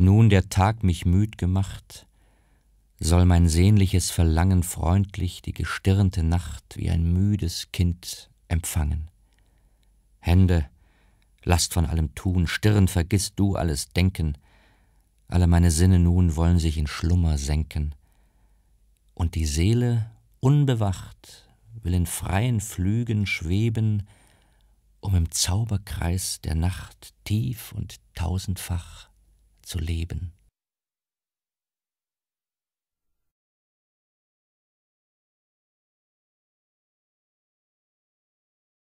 nun der Tag mich müd gemacht, soll mein sehnliches Verlangen freundlich die gestirnte Nacht wie ein müdes Kind empfangen. Hände, lasst von allem Tun, Stirn, vergiss du alles Denken, alle meine Sinne nun wollen sich in Schlummer senken, und die Seele, unbewacht, will in freien Flügen schweben, um im Zauberkreis der Nacht tief und tausendfach zu leben.